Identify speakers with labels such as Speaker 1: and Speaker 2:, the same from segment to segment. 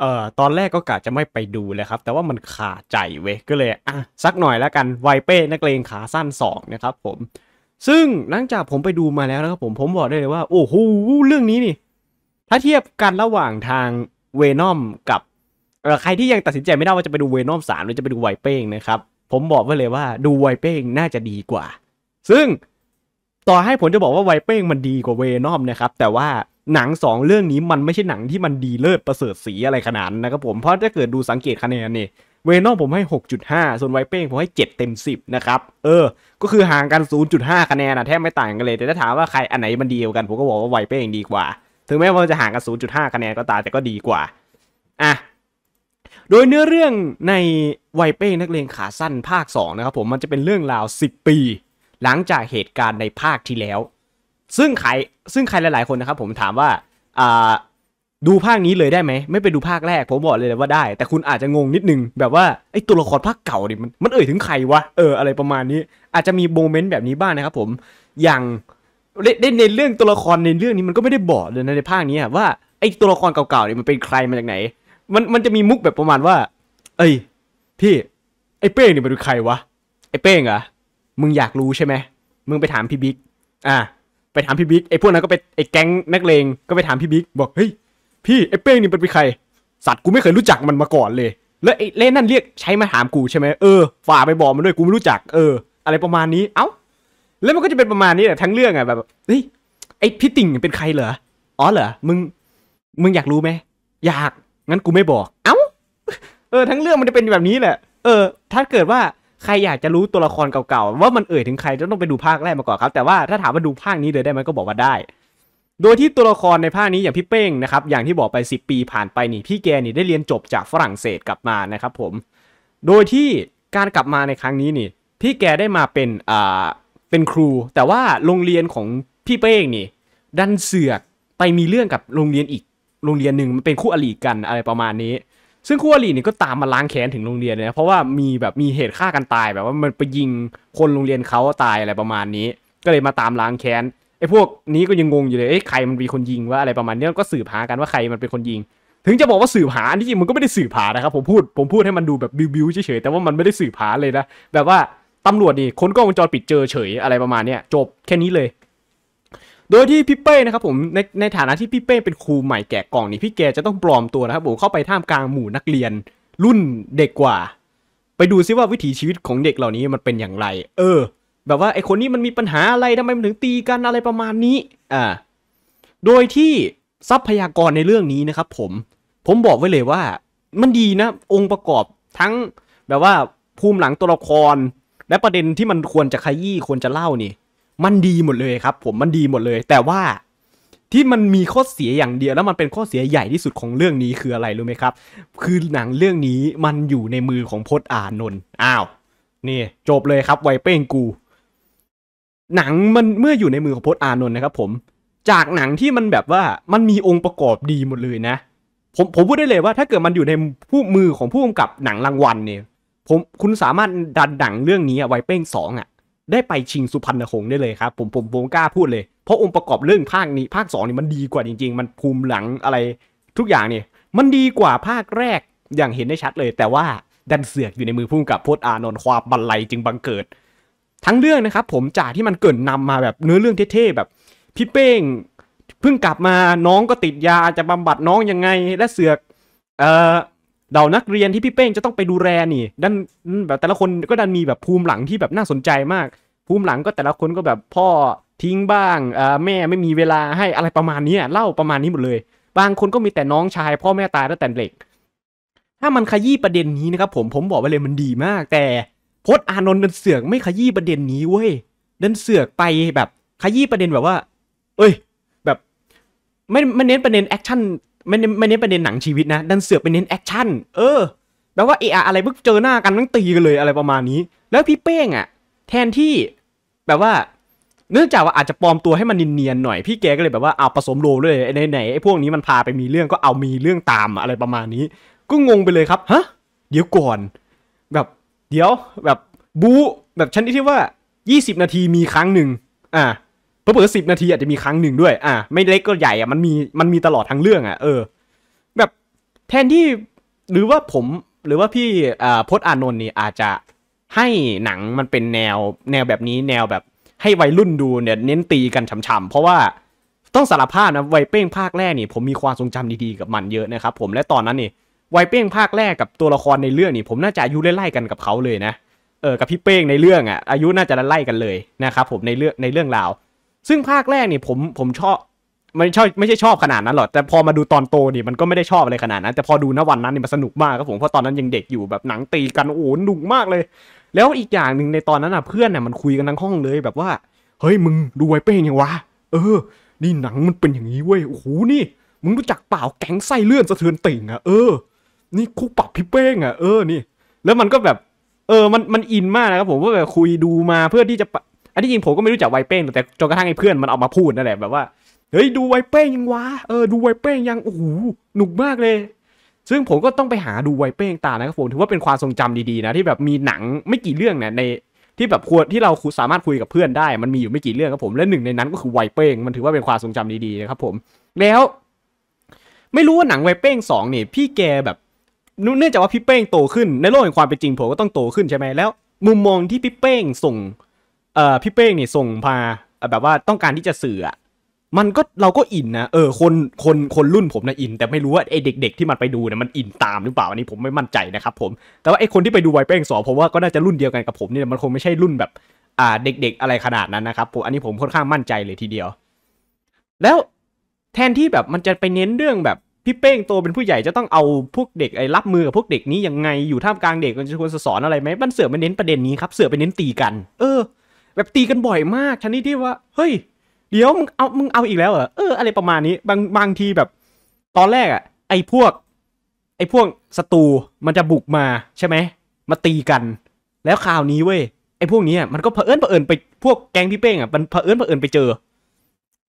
Speaker 1: เอ่อตอนแรกก็กะจะไม่ไปดูเลยครับ แต่ว่ามันขาใจเว้ยก็เลยอ่ะสักหน่อยแล้วกันไวเป้นักเลงขาสั้น2นะครับผม ซึ่งหลังจากผมไปดูมาแล้วนะครับผมผมบอกได้เลยว่าโอ้โหเรื่องนี้นี่ ถ้าเทียบกันระหว่างทางเวนอมกับใครที่ยังตัดสินใจไม่ได้ว่าจะไปดูเวนอมสามหรือจะไปดูไวเป้งนะครับผมบอกไว้เลยว่าดูไวเป้งน่าจะดีกว่า ซึ่ง ต่อให้ผมจะบอกว่าไวเป้งมันดีกว่าเวนอมนะครับแต่ว่าหนัง2เรื่องนี้มันไม่ใช่หนังที่มันดีเลิศประเสริฐสีอะไรขนาดนะครับผมเพราะถ้าเกิดดูสังเกตคะแนนเนี่ยเวนอมผมให้ 6.5 ส่วนไวเป้งผมให้7เต็ม10นะครับเออ ก็คือห่างกัน 0.5คะแนนนะแทบไม่ต่างกันเลยแต่ถ้าถามว่าใครอันไหนมันดีกว่ากันผมก็บอกว่าไวเป้งดีกว่า ถึงแม้ว่าจะห่างกัน0.5คะแนนก็ตามแต่ก็ดีกว่าอ่ะโดยเนื้อเรื่องในไวเป้งนักเลงขาสั้นภาค2นะครับผมมันจะเป็นเรื่องราว 10 ปี หลังจากเหตุการณ์ในภาคที่แล้ว ซึ่งใครซึ่งใครหลายๆ คนนะครับผมถามว่า อ่า ดูภาคนี้เลยได้ไหม ไม่ไปดูภาคแรกผมบอกเลยว่าได้ แต่คุณอาจจะงงนิดนึงแบบว่าไอ้ตัวละครภาคเก่าดิมันมันเอ่ยถึงใครวะเอออะไรประมาณนี้ อาจจะมีโมเมนต์แบบนี้บ้างนะครับ ผมอย่างได้ในเรื่องตัวละครในเรื่องนี้มันก็ไม่ได้บอกเลยในภาคนี้ว่าไอ้ตัวละครเก่าๆเนี่ยมันเป็นใครมาจากไหน มันมันจะมีมุกแบบประมาณว่าเอ้ยพี่ไอ้เป้งเนี่ยมันเป็นใครวะไอ้เป้งอะมึงอยากรู้ใช่ไหมมึงไปถามพี่บิ๊กอ่ะไปถามพี่บิ๊กไอ้พวกนั้นก็ไปไอ้แก๊ง นักเลงก็ไปถามพี่บิ๊กบอกเฮ้ยพี่ไอ้เป้งนี่เป็นใครสัตว์กูไม่เคยรู้จักมันมาก่อนเลยแล้วไอ้เล่นนั่นเรียกใช้มาถามกูใช่ไหมเออฝ่าไปบอกมันด้วยกูไม่รู้จัก เออ อะไรประมาณนี้ เอ้าแล้วมันก็จะเป็นประมาณนี้แหละทั้งเรื่องอ่ะแบบเฮ้ยไอ้พี่ติ่งเป็นใครเหรออ๋อเหรอมึงมึงอยากรู้ไหมอยากงั้นกูไม่บอก เอ้าเออทั้งเรื่องมันจะเป็นแบบนี้แหละ เออถ้าเกิดว่าใครอยากจะรู้ตัวละครเก่าๆว่ามันเอ่ยถึงใครต้องไปดูภาคแรกมาก่อนครับ แต่ว่าถ้าถามมาดูภาคนี้เลยได้ไหมก็บอกว่าได้ โดยที่ตัวละครในภาคนี้อย่างพี่เป้งนะครับอย่างที่บอกไป 10 ปีผ่านไปนี่พี่แกนี่ได้เรียนจบจากฝรั่งเศสกลับมานะครับ ผม โดยที่การกลับมาในครั้งนี้นี่พี่แกได้มาเป็นอ่าเป็นครู แต่ว่าโรงเรียนของพี่เป้งนี่ดันเสือกไปมีเรื่องกับโรงเรียนอีกโรงเรียนหนึ่งมันเป็นคู่อริกันอะไรประมาณนี้ซึ่งคู่อรินี่ยก็ตามมาล้างแค้นถึงโรงเรียนเลยนะเพราะว่ามีแบบมีเหตุฆ่ากันตายแบบว่ามันไปยิงคนโรงเรียนเขาตายอะไรประมาณนี้ ก็เลยมาตามล้างแค้นไอ้พวกนี้ก็ยังงงอยู่เลยไอ้ใครมันเป็นคนยิงว่าอะไรประมาณนี้ก็สืบหากันว่าใครมันเป็นคนยิง ถึงจะบอกว่าสืบหาที่จริงมันก็ไม่ได้สืบหานะครับผมพูดผมพูดให้มันดูแบบบิวๆเฉยๆแต่ว่ามันไม่ได้สืบหาเลยนะแบบว่าตำรวจนี่ค้นกล้องวงจรปิดเจอเฉยอะไรประมาณนี้จบแค่นี้เลยโดยที่พี่เป้นะครับผมในในฐานะที่พี่เป้เป็นครูใหม่แกะกล่องนี่พี่แกจะต้องปลอมตัวนะครับผม เข้าไปท่ามกลางหมู่นักเรียน รุ่นเด็กกว่า ไปดูซิว่าวิถีชีวิตของเด็กเหล่านี้มันเป็นอย่างไร เออ แบบว่าไอคนนี้มันมีปัญหาอะไรทำไมมันถึงตีกันอะไรประมาณนี้อ่าโดยที่ทรัพยากรในเรื่องนี้นะครับผม ผมบอกไว้เลยว่ามันดีนะ องค์ประกอบทั้ง แบบว่าภูมิหลังตัวละคร และประเด็นที่มันควรจะขยี้ควรจะเล่านี่มันดีหมดเลยครับ ผมมันดีหมดเลย แต่ว่าที่มันมีข้อเสียอย่างเดียว แล้วมันเป็นข้อเสียใหญ่ที่สุดของเรื่องนี้คืออะไรรู้ไหมครับ คือหนังเรื่องนี้มันอยู่ในมือของพจน์อานนท์อ้าวนี่จบเลยครับไวเป้งกู หนังมันเมื่ออยู่ในมือของพจน์อานนท์นะครับผม จากหนังที่มันแบบว่ามันมีองค์ประกอบดีหมดเลยนะผมผมพูดได้เลยว่า ถ้าเกิดมันอยู่ในผู้มือของผู้กำกับหนังรางวัลเนี่ยผมคุณสามารถดันหนังเรื่องนี้ไวเป้งสองอ่ะได้ไปชิงสุพรรณหงส์ได้เลยครับผมผมผมกล้าพูดเลยเพราะองค์ประกอบเรื่องภาคนี้ ภาค2นี่มันดีกว่าจริง ๆ มันภูมิหลังอะไรทุกอย่างเนี่ยมันดีกว่าภาคแรกอย่างเห็นได้ชัดเลยแต่ว่าดันเสือกอยู่ในมือพุ่มกับพจน์อานนท์ความบันไลจึงบังเกิด ทั้งเรื่องนะครับผมจากที่มันเกิดนำมาแบบเนื้อเรื่องเท่ๆ แบบ พี่เป้งเพิ่งกลับมาน้องก็ติดยาจะบำบัดน้องยังไงและเสือก เอ่อเหล่านักเรียนที่พี่เป้งจะต้องไปดูแลนี่ด้านแบบแต่ละคนก็ดันมีแบบภูมิหลังที่แบบน่าสนใจมาก ภูมิหลังก็แต่ละคนก็แบบพ่อทิ้งบ้างแม่ไม่มีเวลาให้อะไรประมาณนี้เล่าประมาณนี้หมดเลย บางคนก็มีแต่น้องชาย พ่อแม่ตายแล้วแต่เด็ก ถ้ามันขยี้ประเด็นนี้นะครับ ผมผมบอกไปเลยมันดีมากแต่พศอานนท์ดันเสือกไม่ขยี้ประเด็นนี้เว้ยดันเสือกไปแบบขยี้ประเด็นแบบว่า เอ้ย แบบ ไม่ไม่เน้นประเด็นแอคชั่นไม่ไม่เน้นประเด็นหนังชีวิตนะ ดันเสือกไปเน้นแอคชั่น เออแปลว่าเอออะไรเพิ่งเจอหน้ากันต้องตีกันเลยอะไรประมาณนี้ แล้วพี่เป้งอ่ะ แทนที่ แบบว่า เนื่องจากว่าอาจจะปลอมตัวให้มันเนียนๆหน่อยพี่แกก็เลยแบบว่าเอาผสมโลเลยในไหนไอ้พวกนี้มันพาไปมีเรื่องก็เอามีเรื่องตามอะไรประมาณนี้ ก็งงไปเลยครับฮะเดี๋ยวก่อน แบบเดี๋ยวแบบบูแบบชั้นที่ว่า 20 นาทีมีครั้งหนึ่งอ่าเผื่อสิบนาทีอาจจะมีครั้งหนึ่งด้วยอ่ะไม่เล็กก็ใหญ่อ่ะมันมีมันมีตลอดทั้งเรื่องอ่ะเออแบบแทนที่หรือว่าผมหรือว่าพี่อ่าพจน์อานนท์นี่อาจจะให้หนังมันเป็นแนวแนวแบบนี้แนวแบบให้วัยรุ่นดูเนี่ยเน้นตีกันฉ่ำๆเพราะว่าต้องสารภาพนะวัยเป้งภาคแรกนี่ผมมีความทรงจำดีๆกับมันเยอะนะครับผมและตอนนั้นนี่วัยเป้งภาคแรกกับตัวละครในเรื่องนี่ ผมน่าจะอายุไล่ๆกันกับเขาเลยนะ เออกับพี่เป้งในเรื่องอ่ะอายุน่าจะไล่กันเลยนะครับผมในเรื่องในเรื่องราวซึ่งภาคแรกเนี่ยผมผมชอบไม่ชอบไม่ใช่ชอบขนาดนั้นหรอกแต่พอมาดูตอนโตนี่มันก็ไม่ได้ชอบอะไรขนาดนั้นแต่พอดูณวันนั้นเนี่ยมันสนุกมากครับผมเพราะตอนนั้นยังเด็กอยู่แบบหนังตีกันโอ้หนุกมากเลย แล้วอีกอย่างหนึ่งในตอนนั้นอ่ะเพื่อนน่ะมันคุยกันทั้งห้องเลยแบบว่าเฮ้ยมึงดูไวเป้งยังวะเออ นี่หนังมันเป็นอย่างนี้เว้ยโอ้โหนี่มึงรู้จักเปล่าแก๊งไส้เลื่อนสะเทือนติ่งอ่ะเออ นี่คู่ปรับพี่เป้งอ่ะเออ นี่ แล้วมันก็แบบ เออมันมันอินมากนะครับผมว่าแบบคุยดูมาเพื่อที่จะอันที่จริงผมก็ไม่รู้จักไวเป้งแต่จนกระทั่งไอ้เพื่อนมันออกมาพูดนั่นแหละแบบว่าเฮ้ยดูไวเป้งยังวะเออดูไวเป้งยังโอ้โหหนุกมากเลย ซึ่งผมก็ต้องไปหาดูไวเป้งตานะครับผมถือว่าเป็นความทรงจำดีๆนะ ที่แบบมีหนังไม่กี่เรื่องเนี่ยในที่แบบควรที่เราสามารถคุยกับเพื่อนได้ มันมีอยู่ไม่กี่เรื่องครับผม และหนึ่งในนั้นก็คือไวเป้งมันถือว่าเป็นความทรงจำดีๆนะครับ ผม แล้ว ไม่รู้ว่าหนังไวเป้งสองเนี่ยพี่แกแบบเนื่องจากว่าพี่เป้งโตขึ้นในโลกแห่งความเป็นจริงผมก็ต้องโตขึ้นใช่ไหมแล้ว มุมมองที่พี่เป้งส่งเอ่อพี่เป้งเนี่ยส่งมาแบบว่าต้องการที่จะสื่ออะมันก็เราก็อินนะเออคนคนคนรุ่นผมนะอิน แต่ไม่รู้ว่าไอเด็กๆ ที่มันไปดูเนี่ยมันอินตามหรือเปล่าอันนี้ผมไม่มั่นใจนะครับผม แต่ว่าไอคนที่ไปดูไวเป้งสอ ผมว่าก็น่าจะรุ่นเดียวกันกับผมเนี่ยมันคงไม่ใช่รุ่นแบบ อ่าเด็ก ๆ อะไรขนาดนั้นนะครับผมอันนี้ผมค่อนข้างมั่นใจเลยทีเดียว แล้วแทนที่แบบมันจะไปเน้นเรื่องแบบพี่เป้งโตเป็นผู้ใหญ่จะต้องเอาพวกเด็กไอ้รับมือกับพวกเด็กนี้ยังไงอยู่ท่ามกลางเด็กมันจะควรสอนอะไรไหมมันเสือไปเน้นประเด็นนี้ครับ เสือไปเน้นตีกัน เออแบบตีกันบ่อยมากชนิดที่ว่า เฮ้ย เดี๋ยวมึงเอา มึงเอาอีกแล้วเหรอ เออ อะไรประมาณนี้ บางบางทีแบบ ตอนแรกอะ ไอ้พวก ไอ้พวกศัตรู มันจะบุกมาใช่ไหม มาตีกัน แล้วคราวนี้เว้ย ไอ้พวกนี้มันก็เผอิญเผอิญไป พวกแกงพี่เป้งอ่ะมันเผอิญเผอิญไปเจอ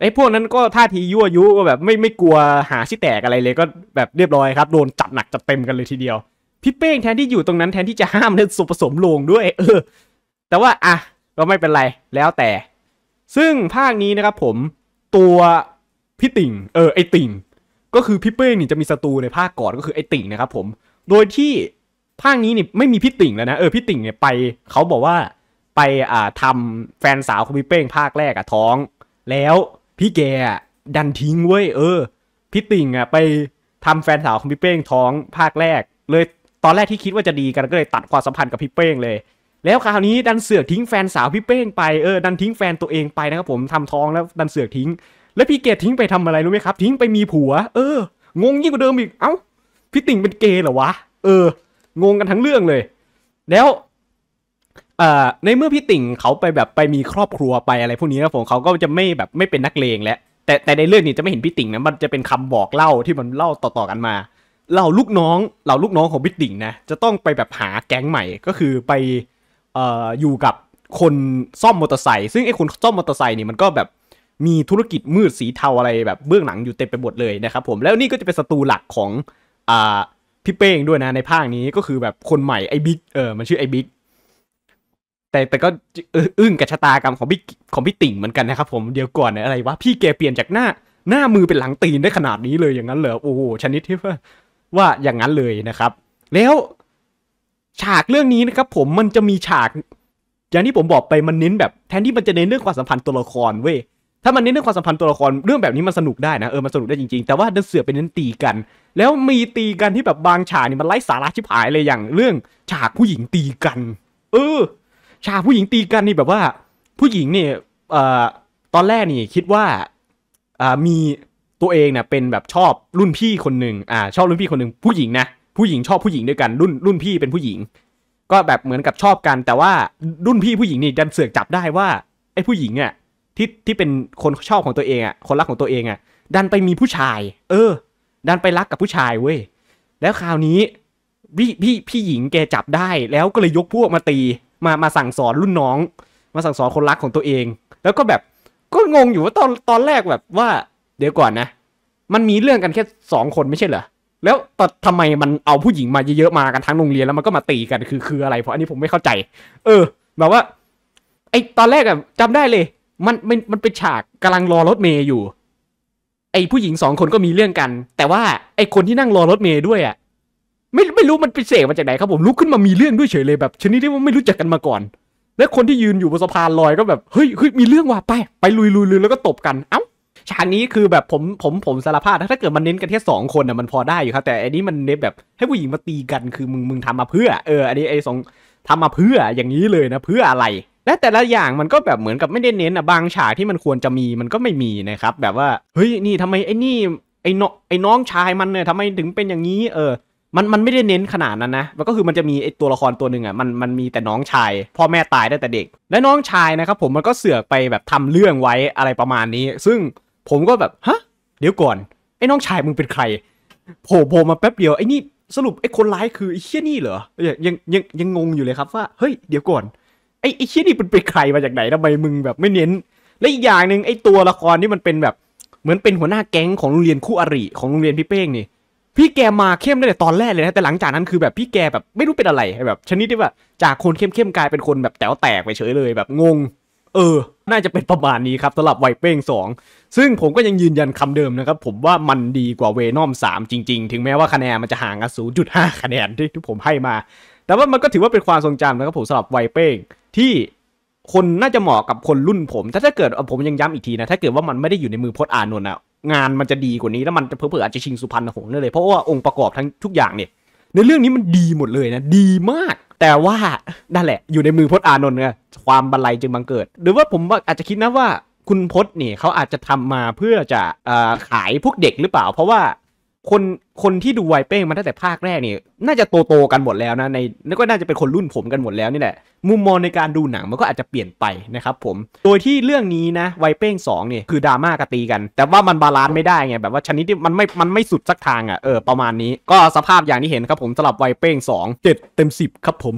Speaker 1: ไอ้พวกนั้นก็ท่าทียั่วยุก็แบบไม่ไม่กลัวหาชีแตกอะไรเลย ก็แบบเรียบร้อยครับ โดนจัดหนักจัดเต็มกันเลยทีเดียว พี่เป้งแทนที่อยู่ตรงนั้นแทนที่จะห้ามเล่นสุผสมลงด้วย เออ แต่ว่าอ่ะก็ไม่เป็นไรแล้วแต่ ซึ่งภาคนี้นะครับผมตัวพี่ติ่งเออไอติ่งก็คือพี่เป้นี่จะมีศัตรูในภาคก่อนก็คือไอติ่งนะครับ ผมโดยที่ภาคนี้นี่ไม่มีพี่ติ่งแล้วนะเออพี่ติ่งเนี่ยไปเขาบอกว่าไปอ่าทำแฟนสาวของพี่เป้งภาคแรกอะท้อง แล้วพี่แกดันทิ้งเว้ยเออพี่ติ่งอะไปทำแฟนสาวของพี่เป้งท้องภาคแรก เลยตอนแรกที่คิดว่าจะดีกันก็เลยตัดความสัมพันธ์กับพี่เป้งเลยแล้วคราวนี้ดันเสือกทิ้งแฟนสาวพี่เป้งไปเออดันทิ้งแฟนตัวเองไปนะครับผมทำท้องแล้วดันเสือกทิ้ง แล้วพี่เกดทิ้งไปทำอะไร รู้ไหมครับ ทิ้งไปมีผัว เอองงยิ่งกว่าเดิมอีก เอ้าพี่ติ่งเป็นเกย์เหรอวะเออ งงกันทั้งเรื่องเลย แล้วในเมื่อพี่ติ่งเขาไปแบบไปมีครอบครัวไปอะไรพวกนี้นะผมเขาก็จะไม่แบบไม่เป็นนักเลงแล้วแต่แต่ในเรื่องนี้จะไม่เห็นพี่ติ่งนะ มันจะเป็นคำบอกเล่าที่มันเล่าต่อๆกันมาเล่าลูกน้องเล่าลูกน้องของพี่ติ่งนะจะต้องไปแบบหาแก๊งใหม่ก็คือไปเอ่ออยู่กับคนซ่อมมอเตอร์ไซค์ซึ่งไอ้คนซ่อมมอเตอร์ไซค์นี่มันก็แบบมีธุรกิจมืดสีเทาอะไรแบบเบื้องหลังอยู่เต็มไปหมดเลยนะครับผมแล้วนี่ก็จะเป็นศัตรูหลักของอ่าพี่เป้งด้วยนะในภาคนี้ก็คือแบบคนใหม่ไอ้บิ๊กเออมันชื่อไอ้บิ๊กแต่แต่ก็อึ้งกับชะตากรรมของพี่ของพี่ติ่งเหมือนกันนะครับผมเดี๋ยวก่อนนะอะไรวะพี่แกเปลี่ยนจากหน้าหน้ามือเป็นหลังตีนได้ขนาดนี้เลยอย่างนั้นเหรอโอ้โหชนิดที่ว่าว่าอย่างนั้นเลยนะครับ แล้วฉากเรื่องนี้นะครับ ผมมันจะมีฉาก อย่างที่ผมบอกไปมันเน้นแบบแทนที่มันจะเน้นเรื่องความสัมพันธ์ตัวละครเว้ยถ้ามันเน้นเรื่องความสัมพันธ์ตัวละคร เรื่องแบบนี้มันสนุกได้นะเออมันสนุกได้จริงๆแต่ว่าเดินเสือเป็นเน้นตีกัน แล้วมีตีกันที่แบบบางฉากนี่มันไร้สาระชิบหายเลยอย่างเรื่อง ฉากผู้หญิงตีกัน เออ ฉากผู้หญิงตีกันนี่แบบว่า ผู้หญิงเนี่ยเอ่อตอนแรกนี่คิดว่าอ่ามีตัวเองเนี่ยเป็นแบบชอบรุ่นพี่คนหนึ่งอ่าชอบรุ่นพี่คนหนึ่งผู้หญิงนะผู้หญิง ชอบผู้หญิงด้วยกันรุ่นรุ่นพี่เป็นผู้หญิง ก็แบบเหมือนกับชอบกัน แต่ว่ารุ่นพี่ผู้หญิงนี่ดันเสือกจับได้ว่าไอ้ผู้หญิงอ่ะที่ที่เป็นคนชอบของตัวเองอ่ะคนรักของตัวเองอ่ะดันไปมีผู้ชาย เออ ดันไปรักกับผู้ชายเว้ยแล้วคราวนี้ พี่พี่พี่หญิงแกจับได้ แล้วก็เลยยกพวกมาตีมามาสั่งสอนรุ่นน้อง มาสั่งสอนคนรักของตัวเอง แล้วก็แบบก็งงอยู่ว่าตอนตอนแรกแบบว่า เดี๋ยวก่อนนะ มันมีเรื่องกันแค่สองคนไม่ใช่เหรอแล้วต่ทำไมมันเอาผู้หญิงมาเยอะๆมากันทั้งโรงเรียนแล้วมันก็มาตีกันคือคืออะไร เพราะอันนี้ผมไม่เข้าใจ เออ แบบว่า ไอตอนแรกอะจำได้เลยมันมันมันเป็นฉากกำลังรอรถเมย์อยู่ ไอผู้หญิงสองคนก็มีเรื่องกัน แต่ว่าไอคนที่นั่งรอรถเมย์ด้วยอะไม่ไม่รู้มันเป็นเสกมาจากไหนครับผมลุกขึ้นมามีเรื่องด้วยเฉยเลยแบบ ชนิดที่ว่าไม่รู้จักกันมาก่อน แล้วคนที่ยืนอยู่บนสะพานลอยก็แบบเฮ้ยเฮ้ยมีเรื่องว่ะไปไปลุยลุยลุยแล้วก็ตบกันเอ้าฉากนี้คือแบบผมผมผมสารภาพถ้าเกิดมันเน้นกันแค่สองคนอ่ะมันพอได้อยู่ครับแต่อันนี้มันเน้นแบบให้ผู้หญิงมาตีกันคือมึงมึงทำมาเพื่อ เอออันนี้ไอ้สองทำมาเพื่ออย่างนี้เลยนะ เพื่ออะไรและแต่ละอย่างมันก็แบบเหมือนกับไม่ได้เน้นอ่ะบางฉากที่มันควรจะมีมันก็ไม่มีนะครับแบบว่าเฮ้ยนี่ทำไมไอ้นี่ไอ้นาอไอ้น้องชายมันเนี่ยทำไมถึงเป็นอย่างนี้ เออ มันมันไม่ได้เน้นขนาดนั้นนะมันก็คือมันจะมีไอตัวละครตัวหนึ่งอ่ะมันมันมีแต่น้องชาย พ่อแม่ตายได้แต่เด็ก และน้องชายนะครับผมมันก็เสือกไปแบบทำเรื่องไว้อะไรประมาณนี้ ซึ่งผมก็แบบฮะเดี๋ยวก่อนไอ้น้องชายมึงเป็นใครโผล่โผล่มาแป๊บเดียวไอ้นี่สรุปไอ้คนร้ายคือไอ้เชี่ยนี่เหรอยังยังยังงงอยู่เลยครับว่าเฮ้ยเดี๋ยวก่อน ไอ้ไอ้เชี่ยนี่เป็นเป็นใครมาจากไหนทำไมมึงแบบไม่เน้น และอีกอย่างหนึ่งไอ้ตัวละครนี่มันเป็นแบบ เหมือนเป็นหัวหน้าแก๊งของโรงเรียนคู่อริของโรงเรียนพี่เป้งนี่ พี่แกมาเข้มได้แต่ตอนแรกเลยนะแต่หลังจากนั้นคือแบบพี่แกแบบไม่รู้เป็นอะไรแบบชนิดที่ว่าจากคนเข้มๆกลายเป็นคนแบบแต๋วแตกไปเฉยเลยแบบงงเออ น่าจะเป็นประมาณนี้ครับสำหรับไวเป้ง2ซึ่งผมก็ยังยืนยันคำเดิมนะครับผมว่ามันดีกว่าเวนอม3จริง ๆ ถึงแม้ว่าคะแนนมันจะห่างกัน0.5คะแนนที่ที่ผมให้มา แต่ว่ามันก็ถือว่าเป็นความทรงจำนะครับผมสำหรับไวเป้งที่คนน่าจะเหมาะกับคนรุ่นผม ถ้าถ้าเกิดผมยังย้ำอีกทีนะ ถ้าเกิดว่ามันไม่ได้อยู่ในมือพจน์อานนท์อะงานมันจะดีกว่านี้แล้วมันจะเพิ่ออาจจะชิงสุพรรณหงส์ได้เลย เพราะว่าองค์ประกอบทั้งทุกอย่างเนี่ยในเรื่องนี้มันดีหมดเลยนะ ดีมากแต่ว่า นั่นแหละ อยู่ในมือพจน์อานนท์ไงความบันเลยจึงบังเกิด หรือว่าผมว่าอาจจะคิดนะว่า คุณพจน์นี่เขาอาจจะทำมาเพื่อจะอขายพวกเด็กหรือเปล่าเพราะว่าคนคนที่ดูไวเป้งมาตั้งแต่ภาคแรกนี่น่าจะโตโตกันหมดแล้วนะในนก็น่าจะเป็นคนรุ่นผมกันหมดแล้วนี่แหละ มุมมองในการดูหนังมันก็อาจจะเปลี่ยนไปนะครับผม โดยที่เรื่องนี้นะไวเป้ง2เนี่ย คือดราม่ากตีกัน แต่ว่ามันบาลานซ์ไม่ได้ไงแบบว่าชนิดที่มันไม่มันไม่สุดสักทางอะ่ะ เออประมาณนี้ก็สภาพอย่างที่เห็นครับผมสำหรับไวเป้ง2 7เต็ม10 ครับผม